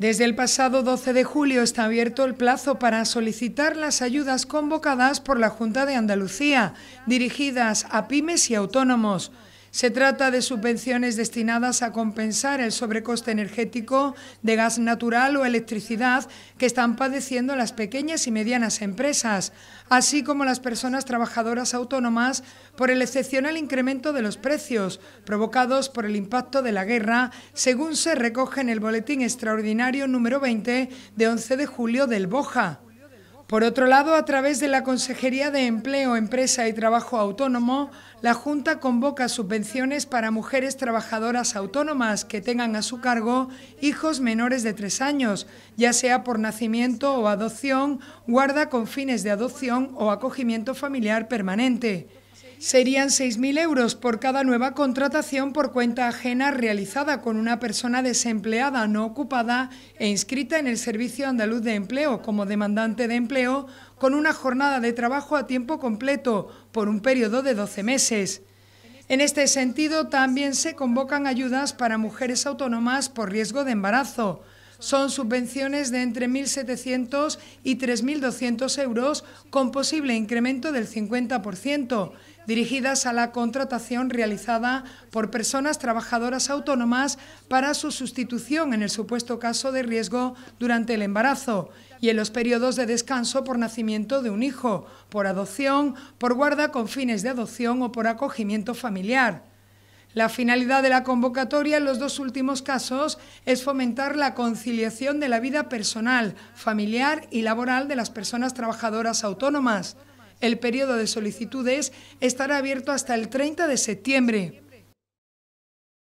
Desde el pasado 12 de julio está abierto el plazo para solicitar las ayudas convocadas por la Junta de Andalucía, dirigidas a pymes y autónomos. Se trata de subvenciones destinadas a compensar el sobrecoste energético de gas natural o electricidad que están padeciendo las pequeñas y medianas empresas, así como las personas trabajadoras autónomas por el excepcional incremento de los precios provocados por el impacto de la guerra, según se recoge en el Boletín Extraordinario número 20 de 11 de julio del BOJA. Por otro lado, a través de la Consejería de Empleo, Empresa y Trabajo Autónomo, la Junta convoca subvenciones para mujeres trabajadoras autónomas que tengan a su cargo hijos menores de tres años, ya sea por nacimiento o adopción, guarda con fines de adopción o acogimiento familiar permanente. Serían 6.000 euros por cada nueva contratación por cuenta ajena realizada con una persona desempleada, no ocupada e inscrita en el Servicio Andaluz de Empleo como demandante de empleo con una jornada de trabajo a tiempo completo por un periodo de 12 meses. En este sentido, también se convocan ayudas para mujeres autónomas por riesgo de embarazo, son subvenciones de entre 1.700 y 3.200 euros con posible incremento del 50% dirigidas a la contratación realizada por personas trabajadoras autónomas para su sustitución en el supuesto caso de riesgo durante el embarazo y en los periodos de descanso por nacimiento de un hijo, por adopción, por guarda con fines de adopción o por acogimiento familiar. La finalidad de la convocatoria en los dos últimos casos es fomentar la conciliación de la vida personal, familiar y laboral de las personas trabajadoras autónomas. El periodo de solicitudes estará abierto hasta el 30 de septiembre.